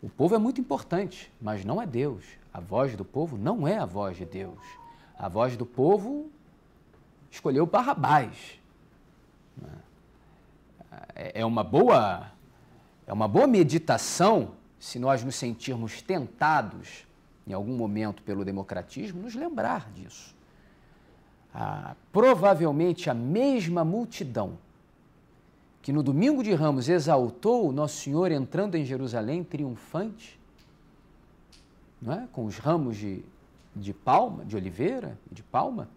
O povo é muito importante, mas não é Deus. A voz do povo não é a voz de Deus. A voz do povo escolheu Barrabás. Né? É, é uma boa, é uma boa meditação se nós nos sentirmos tentados em algum momento pelo democratismo, nos lembrar disso. Ah, provavelmente a mesma multidão que no domingo de Ramos exaltou o Nosso Senhor entrando em Jerusalém triunfante, não é? com os ramos de, de palma, de oliveira e de palma,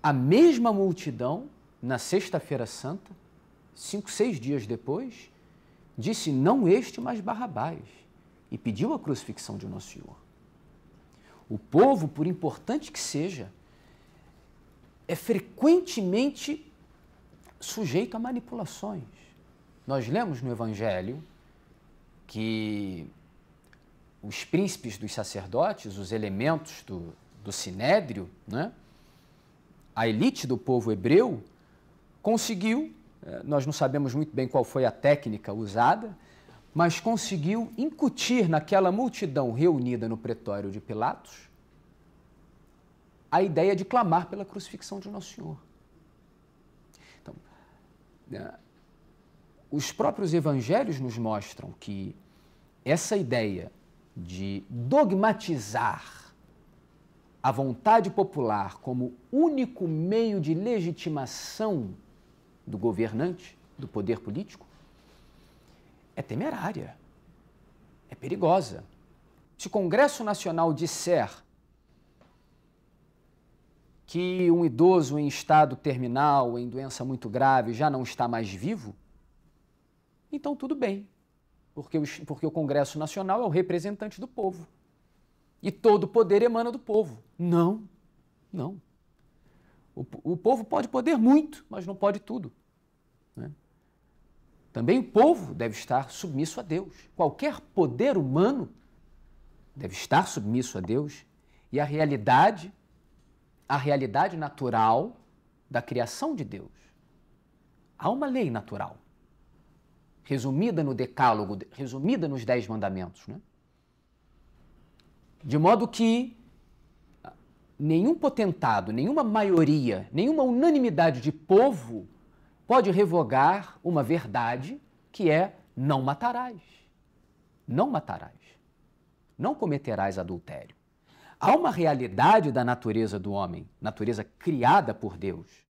a mesma multidão, na Sexta-feira Santa, cinco, seis dias depois, disse: Não este, mas Barrabás, e pediu a crucifixão de Nosso Senhor. O povo, por importante que seja, é frequentemente sujeito a manipulações. Nós lemos no Evangelho que os príncipes dos sacerdotes, os elementos do, do sinédrio, né? a elite do povo hebreu, conseguiu, eh, nós não sabemos muito bem qual foi a técnica usada, mas conseguiu incutir naquela multidão reunida no pretório de Pilatos a ideia de clamar pela crucifixão de Nosso Senhor. Então, ah, os próprios evangelhos nos mostram que essa ideia de dogmatizar a vontade popular como único meio de legitimação do governante, do poder político, é temerária, é perigosa. Se o Congresso Nacional disser que um idoso em estado terminal, em doença muito grave, já não está mais vivo? Então tudo bem, porque o, porque o Congresso Nacional é o representante do povo. E todo poder emana do povo. Não, não. O, o povo pode poder muito, mas não pode tudo. Né? Também o povo deve estar submisso a Deus. Qualquer poder humano deve estar submisso a Deus. E a realidade a realidade natural da criação de Deus. Há uma lei natural, resumida no Decálogo, resumida nos Dez Mandamentos. Né? De modo que ah, nenhum potentado, nenhuma maioria, nenhuma unanimidade de povo pode revogar uma verdade que é não matarás. Não matarás. Não cometerás adultério. Há uma realidade da natureza do homem, natureza criada por Deus.